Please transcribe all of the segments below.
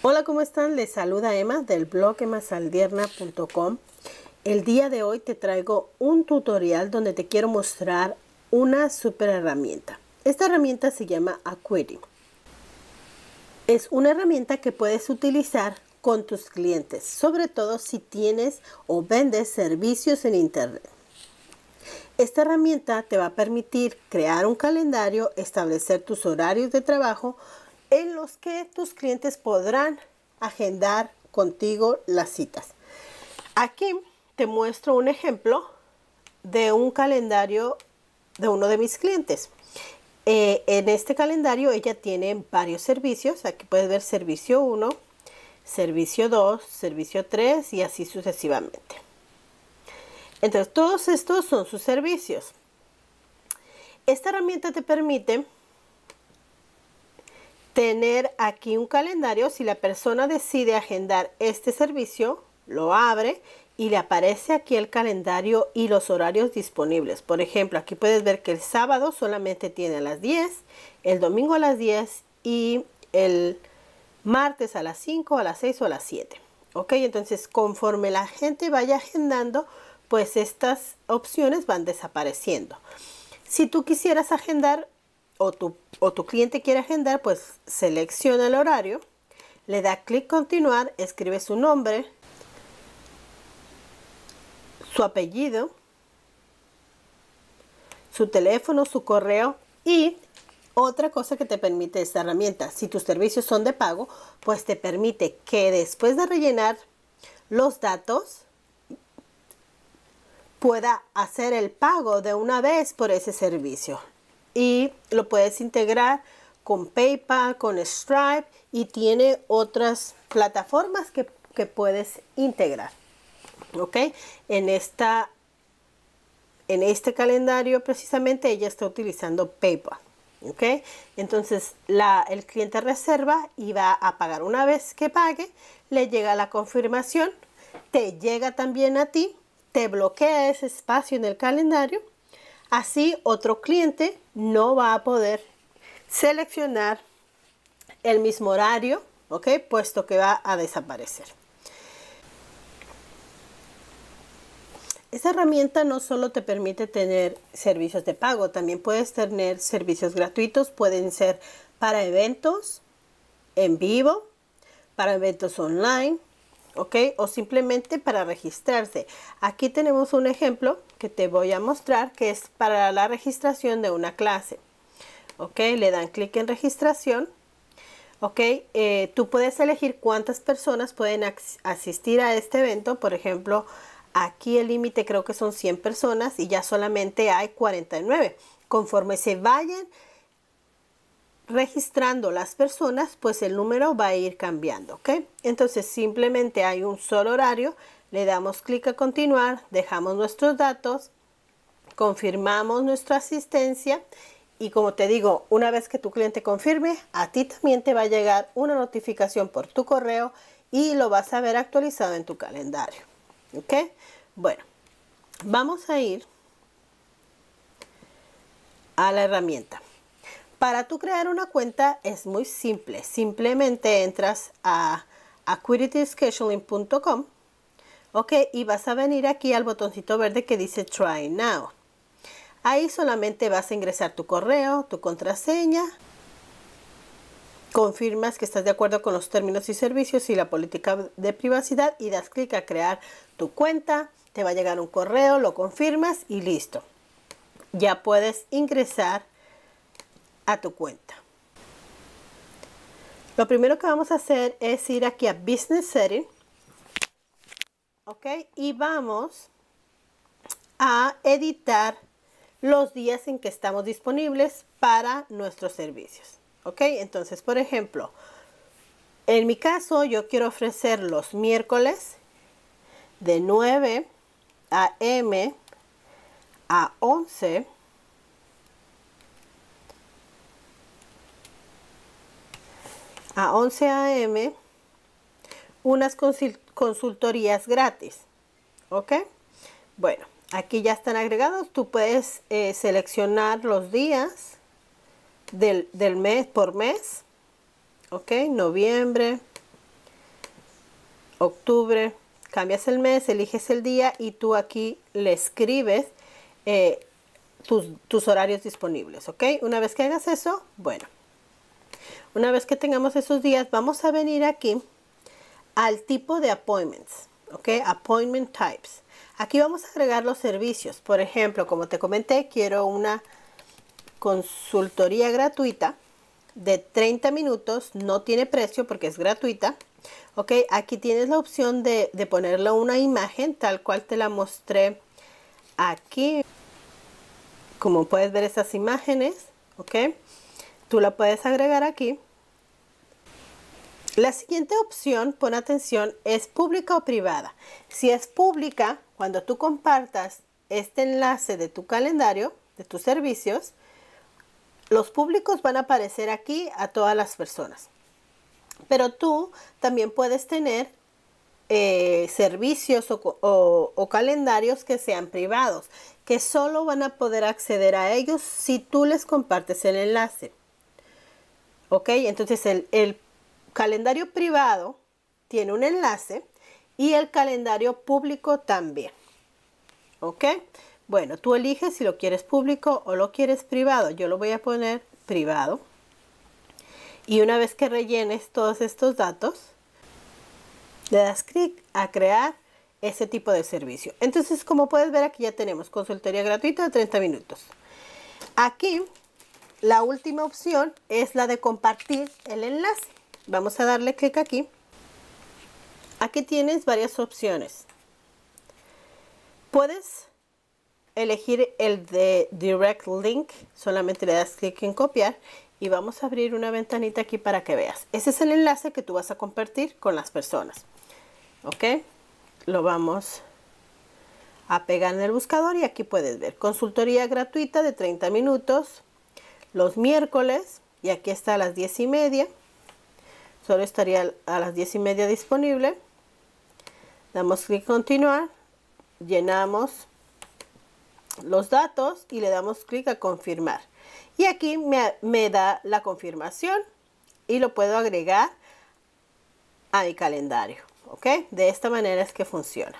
Hola, ¿cómo están? Les saluda Emma del blog emasaldierna.com. El día de hoy te traigo un tutorial donde te quiero mostrar una super herramienta. Esta herramienta se llama Aquarium. Es una herramienta que puedes utilizar con tus clientes, sobre todo si tienes o vendes servicios en internet. Esta herramienta te va a permitir crear un calendario, establecer tus horarios de trabajo, en los que tus clientes podrán agendar contigo las citas. Aquí te muestro un ejemplo de un calendario de uno de mis clientes. Eh, en este calendario ella tiene varios servicios. Aquí puedes ver servicio 1, servicio 2, servicio 3 y así sucesivamente. Entonces todos estos son sus servicios. Esta herramienta te permite tener aquí un calendario. Si la persona decide agendar este servicio, lo abre y le aparece aquí el calendario y los horarios disponibles. Por ejemplo, aquí puedes ver que el sábado solamente tiene a las 10, el domingo a las 10 y el martes a las 5, a las 6 o a las 7. Ok, entonces conforme la gente vaya agendando, pues estas opciones van desapareciendo. Si tú quisieras agendar o tu, o tu cliente quiere agendar, pues selecciona el horario, le da clic continuar, escribe su nombre, su apellido, su teléfono, su correo y otra cosa que te permite esta herramienta, si tus servicios son de pago, pues te permite que después de rellenar los datos pueda hacer el pago de una vez por ese servicio y lo puedes integrar con PayPal, con Stripe y tiene otras plataformas que, puedes integrar. ¿Ok? En, esta, en este calendario precisamente ella está utilizando PayPal. ¿Ok? Entonces el cliente reserva y va a pagar. Una vez que pague, le llega la confirmación, te llega también a ti, te bloquea ese espacio en el calendario. Así otro cliente no va a poder seleccionar el mismo horario, ¿ok? Puesto que va a desaparecer. Esta herramienta no solo te permite tener servicios de pago, también puedes tener servicios gratuitos, pueden ser para eventos en vivo, para eventos online, ¿ok? O simplemente para registrarse. Aquí tenemos un ejemplo que te voy a mostrar que es para la registración de una clase, ¿ok? Le dan clic en registración, ¿ok? Eh, tú puedes elegir cuántas personas pueden asistir a este evento, por ejemplo, aquí el límite creo que son 100 personas y ya solamente hay 49. Conforme se vayan registrando las personas, pues el número va a ir cambiando, ¿ok? Entonces simplemente hay un solo horario, le damos clic a continuar, dejamos nuestros datos, confirmamos nuestra asistencia y como te digo, una vez que tu cliente confirme, a ti también te va a llegar una notificación por tu correo y lo vas a ver actualizado en tu calendario, ¿ok? Bueno, vamos a ir a la herramienta. Para tú crear una cuenta es muy simple. Simplemente entras a acuityscheduling.com ok y vas a venir aquí al botoncito verde que dice try now ahí solamente vas a ingresar tu correo tu contraseña confirmas que estás de acuerdo con los términos y servicios y la política de privacidad y das clic a crear tu cuenta te va a llegar un correo lo confirmas y listo ya puedes ingresar tu cuenta. Lo primero que vamos a hacer es ir aquí a Business Setting. Ok, y vamos a editar los días en que estamos disponibles para nuestros servicios. Ok, entonces, por ejemplo, en mi caso, yo quiero ofrecer los miércoles de 9 a.m. a 11 a 11 a.m. unas consultorías gratis. ¿Ok? Bueno, aquí ya están agregados. Tú puedes eh, seleccionar los días del, mes por mes. ¿Ok? Noviembre, octubre. Cambias el mes, eliges el día y tú aquí le escribes eh, tus horarios disponibles. ¿Ok? Una vez que hagas eso, bueno. Una vez que tengamos esos días, vamos a venir aquí al tipo de appointments, ¿ok? Appointment types. Aquí vamos a agregar los servicios. Por ejemplo, como te comenté, quiero una consultoría gratuita de 30 minutos. No tiene precio porque es gratuita. Ok, aquí tienes la opción de, ponerle una imagen tal cual te la mostré aquí. Como puedes ver esas imágenes, ok. Tú la puedes agregar aquí. La siguiente opción, pon atención, es pública o privada. Si es pública, cuando tú compartas este enlace de tu calendario, de tus servicios, los públicos van a aparecer aquí a todas las personas. Pero tú también puedes tener eh, servicios o, calendarios que sean privados, que solo van a poder acceder a ellos si tú les compartes el enlace. ¿Ok? Entonces el, calendario privado tiene un enlace y el calendario público también. ¿Ok? Bueno, tú eliges si lo quieres público o lo quieres privado. Yo lo voy a poner privado. Y una vez que rellenes todos estos datos, le das clic a crear ese tipo de servicio. Entonces, como puedes ver, aquí ya tenemos consultoría gratuita de 30 minutos. Aquí la última opción es la de compartir el enlace. Vamos a darle clic aquí. Aquí tienes varias opciones. Puedes elegir el de Direct Link, solamente le das clic en copiar y vamos a abrir una ventanita aquí para que veas. Ese es el enlace que tú vas a compartir con las personas. ¿Ok? Lo vamos a pegar en el buscador y aquí puedes ver. Consultoría gratuita de 30 minutos los miércoles y aquí está a las diez y media. Solo estaría a las 10 y media disponible. Damos clic continuar, llenamos los datos y le damos clic a confirmar. Y aquí me, me da la confirmación y lo puedo agregar a mi calendario. ¿Ok? De esta manera es que funciona.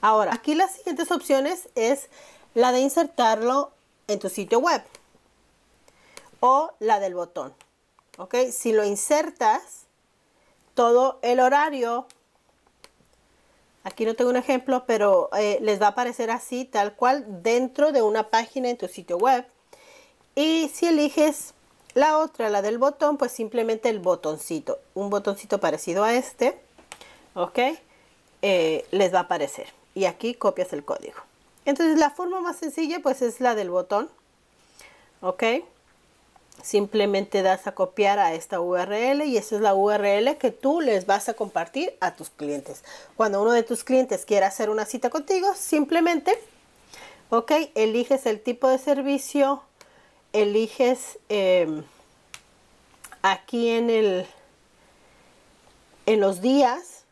Ahora, aquí las siguientes opciones es la de insertarlo en tu sitio web o la del botón. ¿Ok? Si lo insertas, todo el horario, aquí no tengo un ejemplo, pero eh, les va a aparecer así, tal cual, dentro de una página en tu sitio web. Y si eliges la otra, la del botón, pues simplemente el botoncito, un botoncito parecido a este, ¿ok? Eh, les va a aparecer. Y aquí copias el código. Entonces la forma más sencilla pues es la del botón, ¿ok? Simplemente das a copiar a esta URL y esa es la URL que tú les vas a compartir a tus clientes. Cuando uno de tus clientes quiera hacer una cita contigo, simplemente, ok, eliges el tipo de servicio, eliges em, aquí en el, en los días,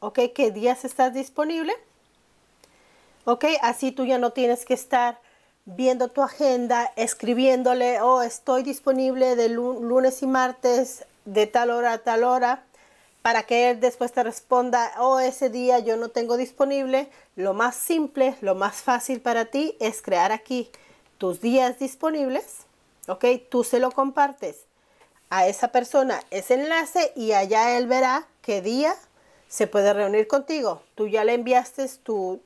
ok, qué días estás disponible, ok, así tú ya no tienes que estar viendo tu agenda, escribiéndole, oh, estoy disponible de lunes y martes de tal hora a tal hora, para que él después te responda, oh, ese día yo no tengo disponible. Lo más simple, lo más fácil para ti es crear aquí tus días disponibles, ¿ok? Tú se lo compartes a esa persona ese enlace y allá él verá qué día se puede reunir contigo. Tú ya le enviaste tu,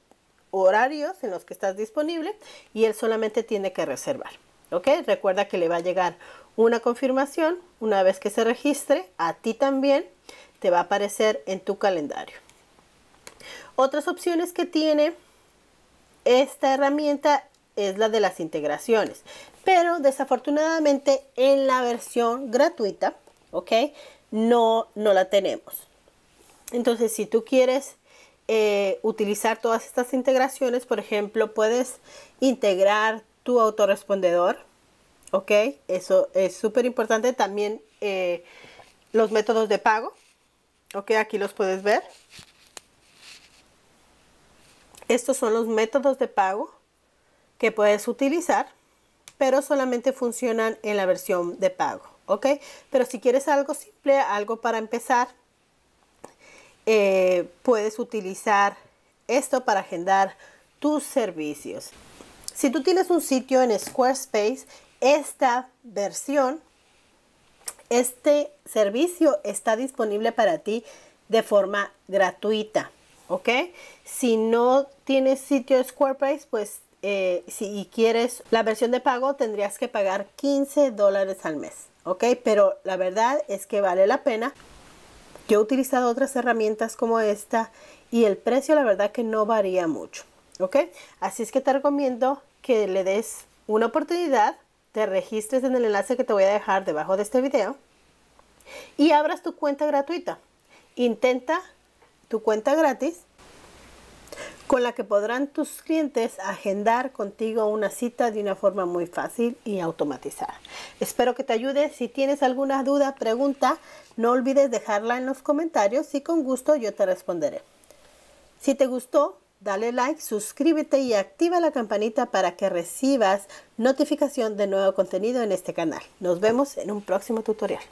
horarios en los que estás disponible y él solamente tiene que reservar. ¿Ok? Recuerda que le va a llegar una confirmación una vez que se registre, a ti también te va a aparecer en tu calendario. Otras opciones que tiene esta herramienta es la de las integraciones, pero desafortunadamente en la versión gratuita, ¿ok? No, no la tenemos. Entonces, si tú quieres eh, utilizar todas estas integraciones. Por ejemplo, puedes integrar tu autorrespondedor. ¿Ok? Eso es súper importante. También eh, los métodos de pago. ¿Ok? Aquí los puedes ver. Estos son los métodos de pago que puedes utilizar, pero solamente funcionan en la versión de pago. ¿Ok? Pero si quieres algo simple, algo para empezar, eh, puedes utilizar esto para agendar tus servicios. Si tú tienes un sitio en Squarespace, esta versión, este servicio está disponible para ti de forma gratuita. ¿Ok? Si no tienes sitio Squarespace, pues eh, si quieres la versión de pago, tendrías que pagar 15 dólares al mes. ¿Ok? Pero la verdad es que vale la pena yo he utilizado otras herramientas como esta y el precio la verdad que no varía mucho. ¿Ok? Así es que te recomiendo que le des una oportunidad, te registres en el enlace que te voy a dejar debajo de este video y abras tu cuenta gratuita. Intenta tu cuenta gratis con la que podrán tus clientes agendar contigo una cita de una forma muy fácil y automatizada. Espero que te ayude. Si tienes alguna duda, pregunta, no olvides dejarla en los comentarios y con gusto yo te responderé. Si te gustó, dale like, suscríbete y activa la campanita para que recibas notificación de nuevo contenido en este canal. Nos vemos en un próximo tutorial.